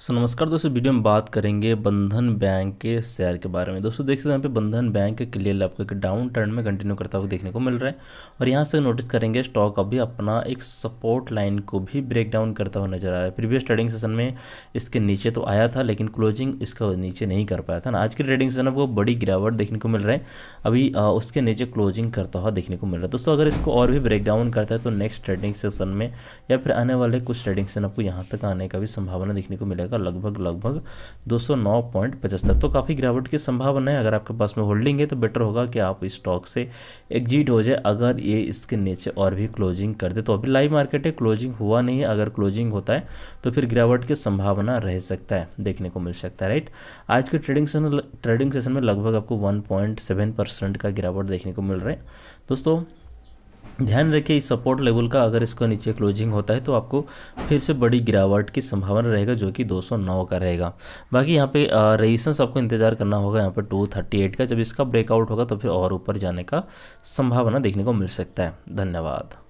सो नमस्कार दोस्तों वीडियो में बात करेंगे बंधन बैंक के शेयर के बारे में दोस्तों देख सकते हैं यहाँ पे बंधन बैंक के लिए आपको एक डाउन टर्न में कंटिन्यू करता हुआ देखने को मिल रहा है और यहाँ से नोटिस करेंगे स्टॉक अभी अपना एक सपोर्ट लाइन को भी ब्रेक डाउन करता हुआ नजर आ रहा है प्रीवियस ट्रेडिंग सेशन में इसके नीचे तो आया था लेकिन क्लोजिंग इसका नीचे नहीं कर पाया था ना आज के ट्रेडिंग सेशन आपको बड़ी गिरावट देखने को मिल रहा है अभी उसके नीचे क्लोजिंग करता हुआ देखने को मिल रहा है दोस्तों अगर इसको और भी ब्रेक डाउन करता है तो नेक्स्ट ट्रेडिंग सेशन में या फिर आने वाले कुछ ट्रेडिंग सेशन आपको यहाँ तक आने का भी संभावना देखने को मिलेगा जाएगा लगभग लगभग दो तो काफ़ी गिरावट की संभावना है अगर आपके पास में होल्डिंग है तो बेटर होगा कि आप इस स्टॉक से एग्जिट हो जाए अगर ये इसके नीचे और भी क्लोजिंग कर दे तो अभी लाइव मार्केट है क्लोजिंग हुआ नहीं है अगर क्लोजिंग होता है तो फिर गिरावट की संभावना रह सकता है देखने को मिल सकता है राइट आज के ट्रेडिंग सेशन ट्रेडिंग सेशन में लगभग आपको वन का गिरावट देखने को मिल रहा है दोस्तों ध्यान रखिए इस सपोर्ट लेवल का अगर इसका नीचे क्लोजिंग होता है तो आपको फिर से बड़ी गिरावट की संभावना रहेगा जो कि 209 का रहेगा बाकी यहाँ पे रेजिस्टेंस आपको इंतजार करना होगा यहाँ पे 238 का जब इसका ब्रेकआउट होगा तो फिर और ऊपर जाने का संभावना देखने को मिल सकता है धन्यवाद